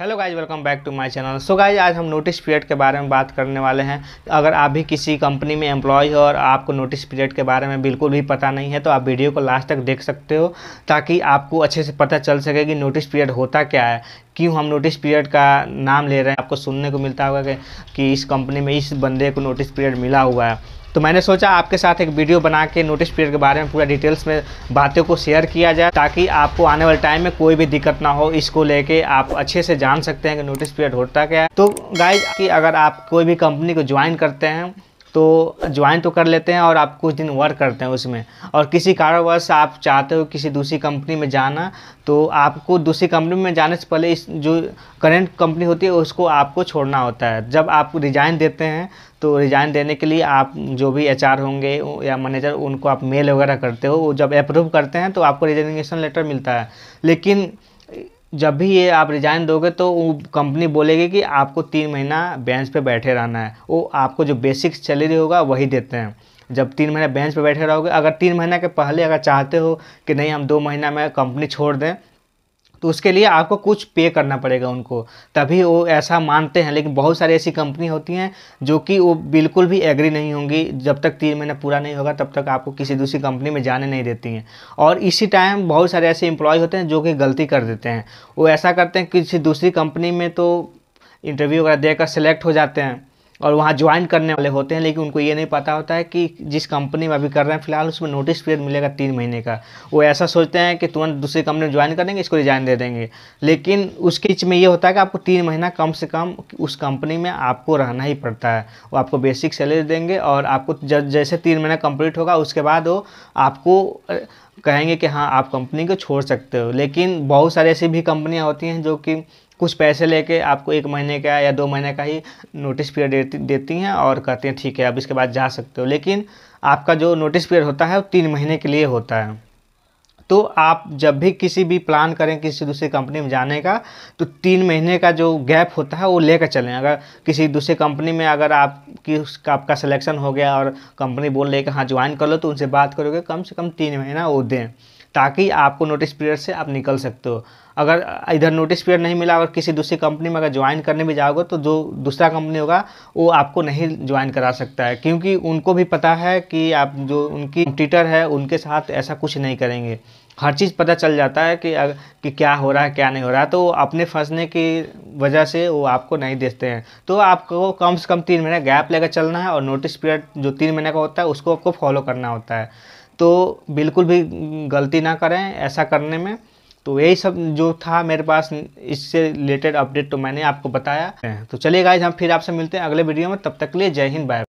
hello guys welcome back to my channel so guys आज हम notice period के बारे में बात करने वाले हैं अगर आप भी किसी कंपनी में एम्प्लॉय हो और आपको नोटिस पीरियड के बारे में बिल्कुल भी पता नहीं है तो आप वीडियो को लास्ट तक देख सकते हो ताकि आपको अच्छे से पता चल सके कि नोटिस पीरियड होता क्या है क्यों हम नोटिस पीरियड का नाम ले रहे हैं आपको सुनने को मिलता होगा कि, कि इस कंपनी में इस बंदे को नोटिस पीरियड मिला हुआ है तो मैंने सोचा आपके साथ एक वीडियो बना के नोटिस पीरियड के बारे में पूरा डिटेल्स में बातों को शेयर किया जाए ताकि आपको आने वाले टाइम में कोई भी दिक्कत ना हो इसको लेके आप अच्छे से जान सकते हैं कि नोटिस पीरियड होता क्या है तो गाइज कि अगर आप कोई भी कंपनी को ज्वाइन करते हैं तो ज्वाइन तो कर लेते हैं और आप कुछ दिन वर्क करते हैं उसमें और किसी कारणवश आप चाहते हो किसी दूसरी कंपनी में जाना तो आपको दूसरी कंपनी में जाने से पहले इस जो करेंट कंपनी होती है उसको आपको छोड़ना होता है जब आप रिज़ाइन देते हैं तो रिज़ाइन देने के लिए आप जो भी एच होंगे या मैनेजर उनको आप मेल वगैरह करते हो वो जब अप्रूव करते हैं तो आपको रिजर्वेशन लेटर मिलता है लेकिन जब भी ये आप रिज़ाइन दोगे तो कंपनी बोलेगी कि आपको तीन महीना बेंच पे बैठे रहना है वो आपको जो बेसिक सैलरी होगा वही देते हैं जब तीन महीना बेंच पे बैठे रहोगे अगर तीन महीना के पहले अगर चाहते हो कि नहीं हम दो महीना में कंपनी छोड़ दें तो उसके लिए आपको कुछ पे करना पड़ेगा उनको तभी वो ऐसा मानते हैं लेकिन बहुत सारी ऐसी कंपनी होती हैं जो कि वो बिल्कुल भी एग्री नहीं होंगी जब तक तीन महीना पूरा नहीं होगा तब तक आपको किसी दूसरी कंपनी में जाने नहीं देती हैं और इसी टाइम बहुत सारे ऐसे एम्प्लॉय होते हैं जो कि गलती कर देते हैं वो ऐसा करते हैं किसी दूसरी कंपनी में तो इंटरव्यू वगैरह देकर सेलेक्ट हो जाते हैं और वहाँ ज्वाइन करने वाले होते हैं लेकिन उनको ये नहीं पता होता है कि जिस कंपनी में अभी कर रहे हैं फिलहाल उसमें नोटिस पीरियड मिलेगा तीन महीने का वो ऐसा सोचते हैं कि तुरंत दूसरी कंपनी में ज्वाइन करेंगे इसको रिजाइन दे देंगे लेकिन उसके बीच में ये होता है कि आपको तीन महीना कम से कम उस कंपनी में आपको रहना ही पड़ता है वो आपको बेसिक सैलरी देंगे और आपको जैसे तीन महीना कंप्लीट होगा उसके बाद वो आपको कहेंगे कि हाँ आप कंपनी को छोड़ सकते हो लेकिन बहुत सारी ऐसी भी कंपनियाँ होती हैं जो कि कुछ पैसे लेके आपको एक महीने का या दो महीने का ही नोटिस पीरियड देती देती हैं और कहते हैं ठीक है अब इसके बाद जा सकते हो लेकिन आपका जो नोटिस पीरियड होता है वो तीन महीने के लिए होता है तो आप जब भी किसी भी प्लान करें किसी दूसरी कंपनी में जाने का तो तीन महीने का जो गैप होता है वो लेकर चलें अगर किसी दूसरी कंपनी में अगर आप उसका आपका सिलेक्शन हो गया और कंपनी बोल रही है कि हाँ ज्वाइन कर लो तो उनसे बात करोगे कम से कम तीन महीना वो दें ताकि आपको नोटिस पीरियड से आप निकल सकते हो अगर इधर नोटिस पीरियड नहीं मिला अगर किसी दूसरी कंपनी में अगर ज्वाइन करने भी जाओगे तो जो दूसरा कंपनी होगा वो आपको नहीं ज्वाइन करा सकता है क्योंकि उनको भी पता है कि आप जो उनकी ट्विटर है उनके साथ ऐसा कुछ नहीं करेंगे हर चीज़ पता चल जाता है कि अगर कि क्या हो रहा है क्या नहीं हो रहा है तो अपने फंसने की वजह से वो आपको नहीं देते हैं तो आपको कम से कम तीन महीने गैप लेकर चलना है और नोटिस पीरियड जो तीन महीने का होता है उसको आपको फॉलो करना होता है तो बिल्कुल भी गलती ना करें ऐसा करने में तो यही सब जो था मेरे पास इससे रिलेटेड अपडेट तो मैंने आपको बताया तो चलिए गाइज हम फिर आपसे मिलते हैं अगले वीडियो में तब तक के लिए जय हिंद बाय